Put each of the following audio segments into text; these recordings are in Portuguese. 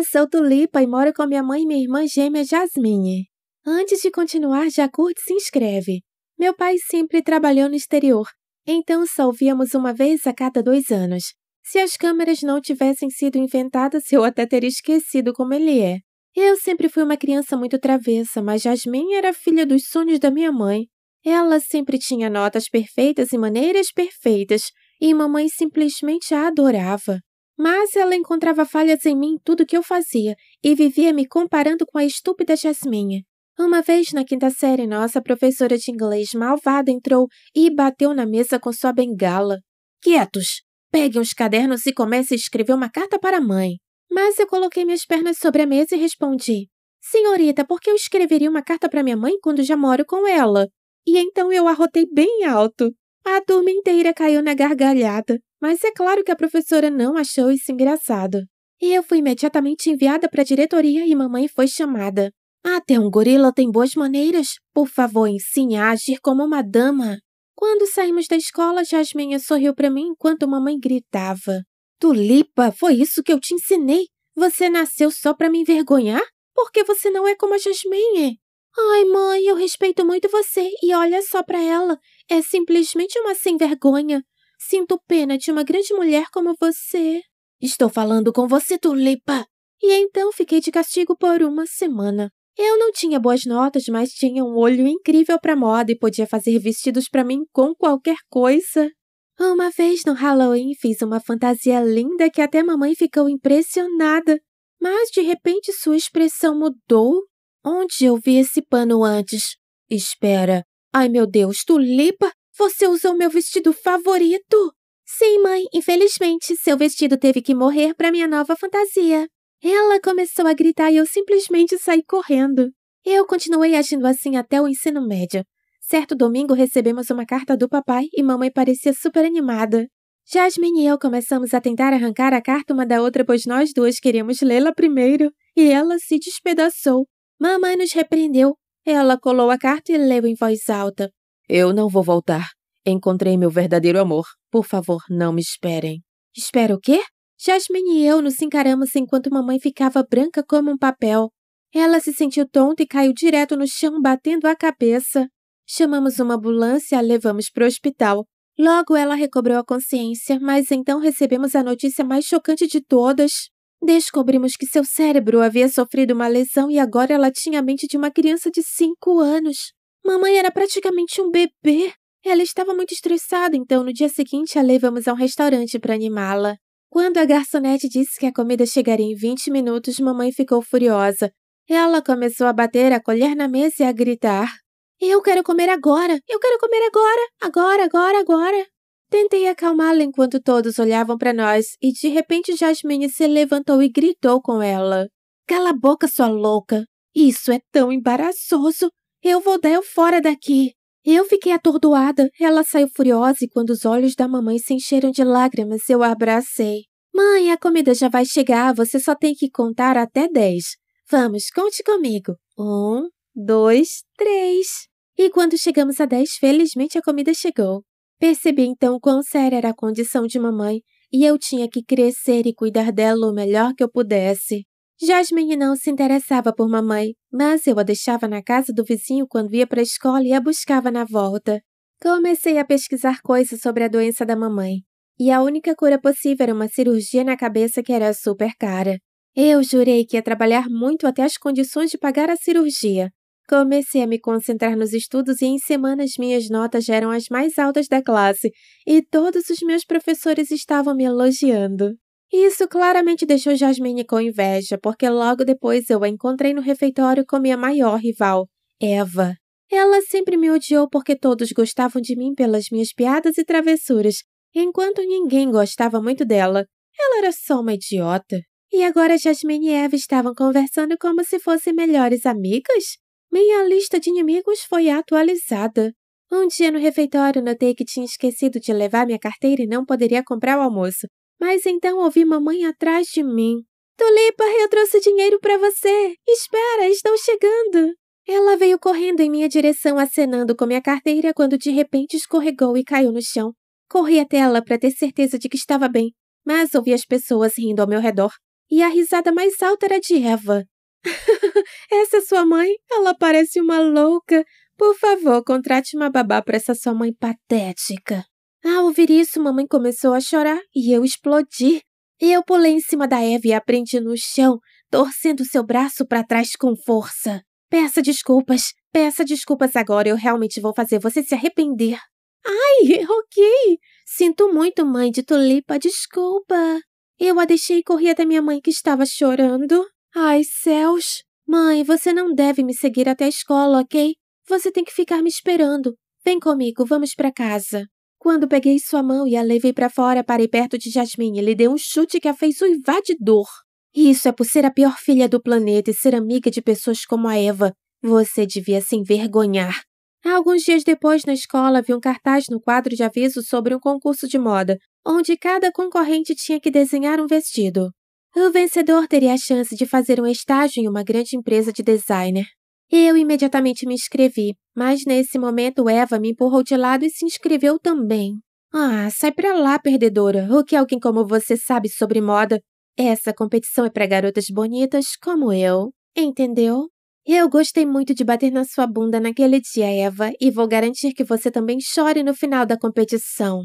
Ah, sou Tulipa e moro com minha mãe e minha irmã gêmea Jasmine. Antes de continuar, já curte e se inscreve. Meu pai sempre trabalhou no exterior, então só ouvíamos uma vez a cada dois anos. Se as câmeras não tivessem sido inventadas, eu até teria esquecido como ele é. Eu sempre fui uma criança muito travessa, mas Jasmine era filha dos sonhos da minha mãe. Ela sempre tinha notas perfeitas e maneiras perfeitas, e mamãe simplesmente a adorava. Mas ela encontrava falhas em mim tudo tudo que eu fazia e vivia me comparando com a estúpida Jasminha. Uma vez na quinta série, nossa professora de inglês malvada entrou e bateu na mesa com sua bengala. Quietos! Peguem os cadernos e comece a escrever uma carta para a mãe. Mas eu coloquei minhas pernas sobre a mesa e respondi: Senhorita, por que eu escreveria uma carta para minha mãe quando já moro com ela? E então eu arrotei bem alto. A turma inteira caiu na gargalhada, mas é claro que a professora não achou isso engraçado. E eu fui imediatamente enviada para a diretoria e mamãe foi chamada. Até ah, um gorila tem boas maneiras. Por favor, ensine a agir como uma dama. Quando saímos da escola, Jasminha sorriu para mim enquanto mamãe gritava. Tulipa, foi isso que eu te ensinei? Você nasceu só para me envergonhar? Porque você não é como a Jasminha. Ai, mãe, eu respeito muito você e olha só para ela. É simplesmente uma sem vergonha. Sinto pena de uma grande mulher como você. Estou falando com você, Tulipa. E então fiquei de castigo por uma semana. Eu não tinha boas notas, mas tinha um olho incrível para moda e podia fazer vestidos para mim com qualquer coisa. Uma vez no Halloween fiz uma fantasia linda que até mamãe ficou impressionada. Mas de repente sua expressão mudou Onde eu vi esse pano antes? Espera. Ai, meu Deus, Tulipa, você usou meu vestido favorito! Sim, mãe, infelizmente, seu vestido teve que morrer para minha nova fantasia. Ela começou a gritar e eu simplesmente saí correndo. Eu continuei agindo assim até o ensino médio. Certo domingo recebemos uma carta do papai e mamãe parecia super animada. Jasmine e eu começamos a tentar arrancar a carta uma da outra, pois nós duas queríamos lê-la primeiro, e ela se despedaçou. Mamãe nos repreendeu. Ela colou a carta e leu em voz alta. Eu não vou voltar. Encontrei meu verdadeiro amor. Por favor, não me esperem. Espera o quê? Jasmine e eu nos encaramos enquanto mamãe ficava branca como um papel. Ela se sentiu tonta e caiu direto no chão, batendo a cabeça. Chamamos uma ambulância e a levamos para o hospital. Logo ela recobrou a consciência, mas então recebemos a notícia mais chocante de todas. Descobrimos que seu cérebro havia sofrido uma lesão e agora ela tinha a mente de uma criança de 5 anos. Mamãe era praticamente um bebê. Ela estava muito estressada, então no dia seguinte a levamos a um restaurante para animá-la. Quando a garçonete disse que a comida chegaria em 20 minutos, mamãe ficou furiosa. Ela começou a bater a colher na mesa e a gritar: Eu quero comer agora! Eu quero comer agora! Agora, agora, agora! Tentei acalmá-la enquanto todos olhavam para nós e de repente Jasmine se levantou e gritou com ela: Cala a boca, sua louca! Isso é tão embaraçoso! Eu vou dar eu fora daqui! Eu fiquei atordoada. Ela saiu furiosa e quando os olhos da mamãe se encheram de lágrimas, eu a abracei. Mãe, a comida já vai chegar, você só tem que contar até dez. Vamos, conte comigo. Um, dois, três. E quando chegamos a dez, felizmente a comida chegou. Percebi então quão séria era a condição de mamãe e eu tinha que crescer e cuidar dela o melhor que eu pudesse. Jasmine não se interessava por mamãe, mas eu a deixava na casa do vizinho quando ia para a escola e a buscava na volta. Comecei a pesquisar coisas sobre a doença da mamãe, e a única cura possível era uma cirurgia na cabeça que era super cara. Eu jurei que ia trabalhar muito até as condições de pagar a cirurgia, Comecei a me concentrar nos estudos e em semanas minhas notas já eram as mais altas da classe e todos os meus professores estavam me elogiando. Isso claramente deixou Jasmine com inveja, porque logo depois eu a encontrei no refeitório com minha maior rival, Eva. Ela sempre me odiou porque todos gostavam de mim pelas minhas piadas e travessuras, enquanto ninguém gostava muito dela. Ela era só uma idiota. E agora Jasmine e Eva estavam conversando como se fossem melhores amigas? Minha lista de inimigos foi atualizada. Um dia no refeitório notei que tinha esquecido de levar minha carteira e não poderia comprar o almoço. Mas então ouvi mamãe atrás de mim. Tulipa, eu trouxe dinheiro para você! Espera, estou chegando! Ela veio correndo em minha direção, acenando com minha carteira quando de repente escorregou e caiu no chão. Corri até ela para ter certeza de que estava bem, mas ouvi as pessoas rindo ao meu redor. E a risada mais alta era de Eva. essa é sua mãe, ela parece uma louca. Por favor, contrate uma babá para essa sua mãe patética. Ao ouvir isso, mamãe começou a chorar e eu explodi. Eu pulei em cima da Eve e a prendi no chão, torcendo seu braço para trás com força. Peça desculpas, peça desculpas agora, eu realmente vou fazer você se arrepender. Ai, ok. Sinto muito, mãe de Tulipa, desculpa. Eu a deixei correr até minha mãe que estava chorando. Ai, céus! Mãe, você não deve me seguir até a escola, ok? Você tem que ficar me esperando. Vem comigo, vamos para casa. Quando peguei sua mão e a levei para fora, parei perto de Jasmine e lhe dei um chute que a fez uivar de dor. Isso é por ser a pior filha do planeta e ser amiga de pessoas como a Eva. Você devia se envergonhar. Alguns dias depois, na escola, vi um cartaz no quadro de aviso sobre um concurso de moda, onde cada concorrente tinha que desenhar um vestido. O vencedor teria a chance de fazer um estágio em uma grande empresa de designer. Eu imediatamente me inscrevi, mas nesse momento Eva me empurrou de lado e se inscreveu também. Ah, sai pra lá, perdedora. O que alguém como você sabe sobre moda? Essa competição é para garotas bonitas como eu, entendeu? Eu gostei muito de bater na sua bunda naquele dia, Eva, e vou garantir que você também chore no final da competição.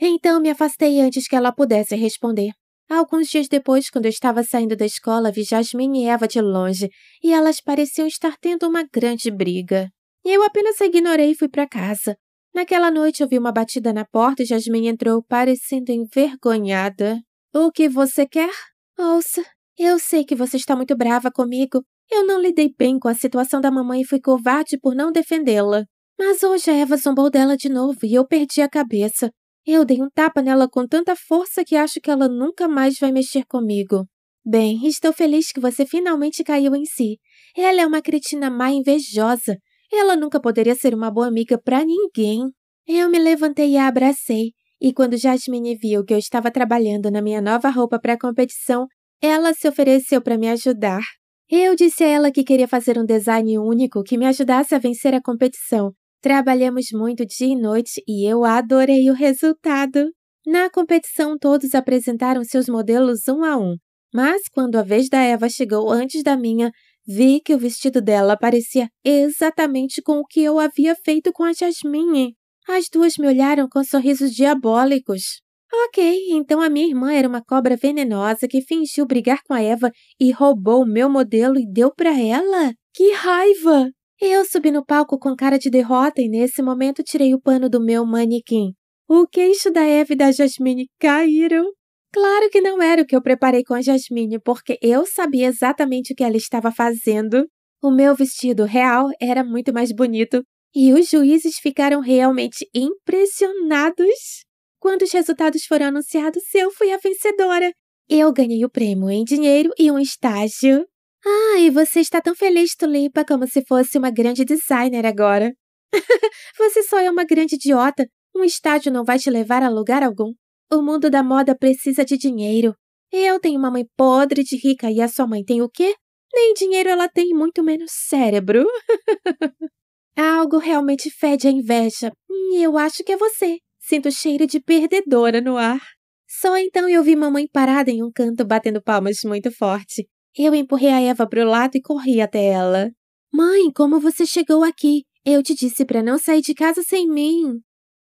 Então me afastei antes que ela pudesse responder, Alguns dias depois, quando eu estava saindo da escola, vi Jasmine e Eva de longe, e elas pareciam estar tendo uma grande briga. E eu apenas a ignorei e fui para casa. Naquela noite, ouvi uma batida na porta e Jasmine entrou, parecendo envergonhada. O que você quer? Ouça, eu sei que você está muito brava comigo. Eu não lidei bem com a situação da mamãe e fui covarde por não defendê-la. Mas hoje a Eva zombou dela de novo e eu perdi a cabeça. Eu dei um tapa nela com tanta força que acho que ela nunca mais vai mexer comigo. Bem, estou feliz que você finalmente caiu em si. Ela é uma cretina má invejosa. Ela nunca poderia ser uma boa amiga para ninguém. Eu me levantei e a abracei, e quando Jasmine viu que eu estava trabalhando na minha nova roupa para a competição, ela se ofereceu para me ajudar. Eu disse a ela que queria fazer um design único que me ajudasse a vencer a competição Trabalhamos muito dia e noite e eu adorei o resultado. Na competição, todos apresentaram seus modelos um a um, mas quando a vez da Eva chegou antes da minha, vi que o vestido dela parecia exatamente com o que eu havia feito com a Jasmine. As duas me olharam com sorrisos diabólicos. Ok, então a minha irmã era uma cobra venenosa que fingiu brigar com a Eva e roubou o meu modelo e deu para ela? Que raiva! Eu subi no palco com cara de derrota e nesse momento tirei o pano do meu manequim. O queixo da Eve e da Jasmine caíram. Claro que não era o que eu preparei com a Jasmine, porque eu sabia exatamente o que ela estava fazendo. O meu vestido real era muito mais bonito e os juízes ficaram realmente impressionados. Quando os resultados foram anunciados, eu fui a vencedora. Eu ganhei o prêmio em dinheiro e um estágio ah, e você está tão feliz, Tulipa, como se fosse uma grande designer agora. você só é uma grande idiota. Um estádio não vai te levar a lugar algum. O mundo da moda precisa de dinheiro. Eu tenho uma mãe podre de rica e a sua mãe tem o quê? Nem dinheiro ela tem, muito menos cérebro. Algo realmente fede a inveja. Hum, eu acho que é você. Sinto cheiro de perdedora no ar. Só então eu vi mamãe parada em um canto batendo palmas muito forte. Eu empurrei a Eva para o lado e corri até ela. Mãe, como você chegou aqui? Eu te disse para não sair de casa sem mim.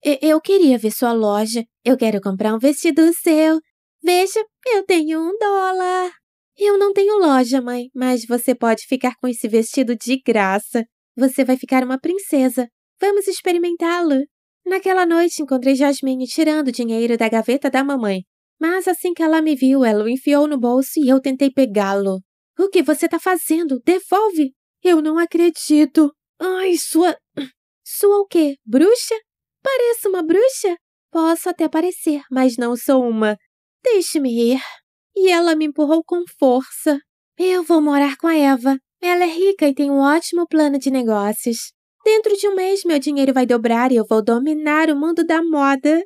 E eu queria ver sua loja. Eu quero comprar um vestido seu. Veja, eu tenho um dólar. Eu não tenho loja, mãe, mas você pode ficar com esse vestido de graça. Você vai ficar uma princesa. Vamos experimentá-lo. Naquela noite, encontrei Jasmine tirando dinheiro da gaveta da mamãe. Mas assim que ela me viu, ela o enfiou no bolso e eu tentei pegá-lo. O que você está fazendo? Devolve! Eu não acredito! Ai, sua. Sua o quê? Bruxa? Pareço uma bruxa? Posso até parecer, mas não sou uma. Deixe-me ir. E ela me empurrou com força. Eu vou morar com a Eva. Ela é rica e tem um ótimo plano de negócios. Dentro de um mês, meu dinheiro vai dobrar e eu vou dominar o mundo da moda.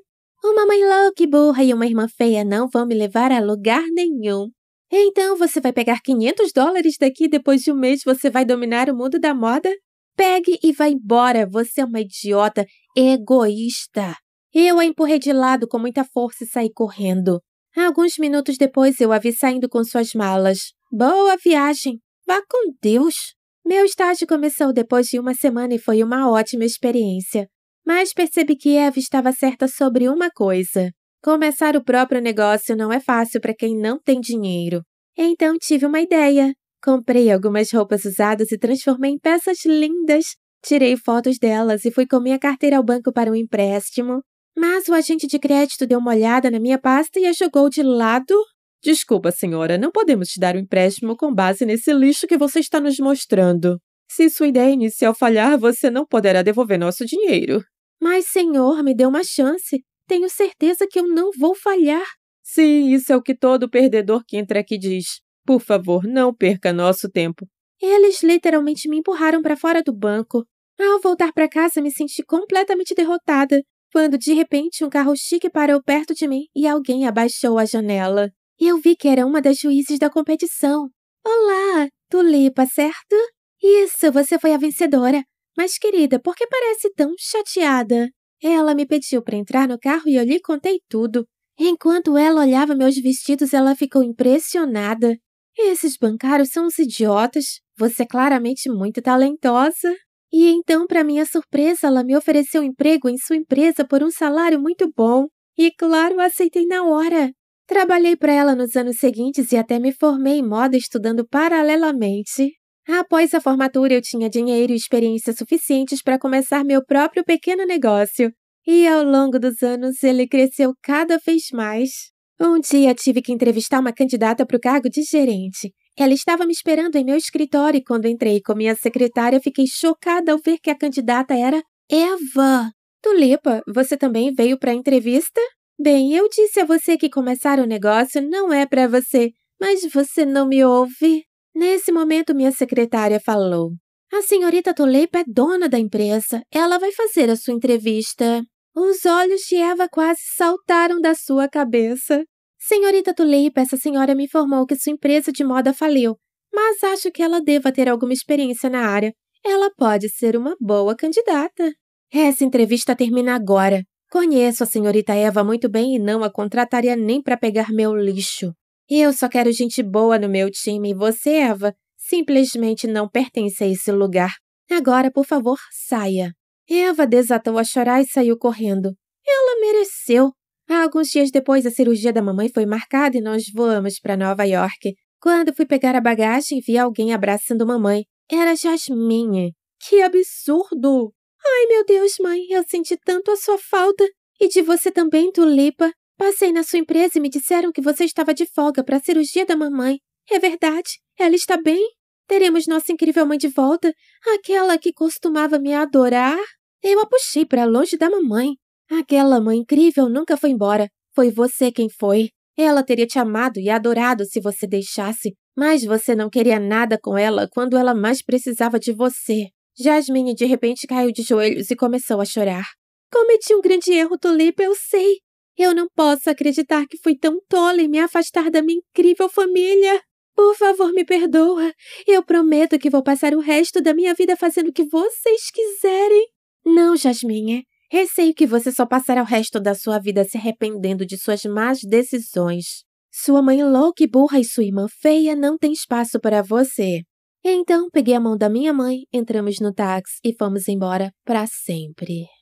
Uma oh, mãe louca e burra e uma irmã feia não vão me levar a lugar nenhum. Então você vai pegar 500 dólares daqui e depois de um mês você vai dominar o mundo da moda? Pegue e vá embora, você é uma idiota egoísta. Eu a empurrei de lado com muita força e saí correndo. Alguns minutos depois eu a vi saindo com suas malas. Boa viagem! Vá com Deus! Meu estágio começou depois de uma semana e foi uma ótima experiência. Mas percebi que Eva estava certa sobre uma coisa: começar o próprio negócio não é fácil para quem não tem dinheiro. Então tive uma ideia. Comprei algumas roupas usadas e transformei em peças lindas. Tirei fotos delas e fui com minha carteira ao banco para um empréstimo. Mas o agente de crédito deu uma olhada na minha pasta e a jogou de lado. Desculpa, senhora, não podemos te dar o um empréstimo com base nesse lixo que você está nos mostrando. Se sua ideia inicial falhar, você não poderá devolver nosso dinheiro. Mas, Senhor, me deu uma chance. Tenho certeza que eu não vou falhar. Sim, isso é o que todo perdedor que entra aqui diz. Por favor, não perca nosso tempo. Eles literalmente me empurraram para fora do banco. Ao voltar para casa, me senti completamente derrotada, quando de repente um carro chique parou perto de mim e alguém abaixou a janela. Eu vi que era uma das juízes da competição. Olá, Tulipa, certo? Isso, você foi a vencedora. Mas, querida, por que parece tão chateada? Ela me pediu para entrar no carro e eu lhe contei tudo. Enquanto ela olhava meus vestidos, ela ficou impressionada. Esses bancários são uns idiotas. Você é claramente muito talentosa. E então, para minha surpresa, ela me ofereceu emprego em sua empresa por um salário muito bom. E claro, aceitei na hora. Trabalhei para ela nos anos seguintes e até me formei em moda estudando paralelamente. Após a formatura, eu tinha dinheiro e experiência suficientes para começar meu próprio pequeno negócio. E ao longo dos anos, ele cresceu cada vez mais. Um dia tive que entrevistar uma candidata para o cargo de gerente. Ela estava me esperando em meu escritório e quando entrei com minha secretária, fiquei chocada ao ver que a candidata era Eva. Tulipa, você também veio para a entrevista? Bem, eu disse a você que começar o um negócio não é para você, mas você não me ouve. Nesse momento, minha secretária falou: A senhorita Tolepa é dona da empresa. Ela vai fazer a sua entrevista. Os olhos de Eva quase saltaram da sua cabeça. Senhorita Tulipa, essa senhora me informou que sua empresa de moda faliu, mas acho que ela deva ter alguma experiência na área. Ela pode ser uma boa candidata. Essa entrevista termina agora. Conheço a senhorita Eva muito bem e não a contrataria nem para pegar meu lixo. Eu só quero gente boa no meu time e você, Eva, simplesmente não pertence a esse lugar. Agora, por favor, saia. Eva desatou a chorar e saiu correndo. Ela mereceu. alguns dias depois, a cirurgia da mamãe foi marcada e nós voamos para Nova York. Quando fui pegar a bagagem, vi alguém abraçando mamãe. Era Jasmine. Que absurdo! Ai, meu Deus, mãe, eu senti tanto a sua falta. E de você também, Tulipa. Passei na sua empresa e me disseram que você estava de folga para a cirurgia da mamãe. É verdade? Ela está bem? Teremos nossa incrível mãe de volta? Aquela que costumava me adorar? Eu a puxei para longe da mamãe. Aquela mãe incrível nunca foi embora. Foi você quem foi. Ela teria te amado e adorado se você deixasse, mas você não queria nada com ela quando ela mais precisava de você. Jasmine de repente caiu de joelhos e começou a chorar. Cometi um grande erro, Tulipa, eu sei. Eu não posso acreditar que fui tão tola em me afastar da minha incrível família. Por favor, me perdoa. Eu prometo que vou passar o resto da minha vida fazendo o que vocês quiserem. Não, Jasmine. Receio que você só passará o resto da sua vida se arrependendo de suas más decisões. Sua mãe louca e burra e sua irmã feia não têm espaço para você. Então, peguei a mão da minha mãe, entramos no táxi e fomos embora para sempre.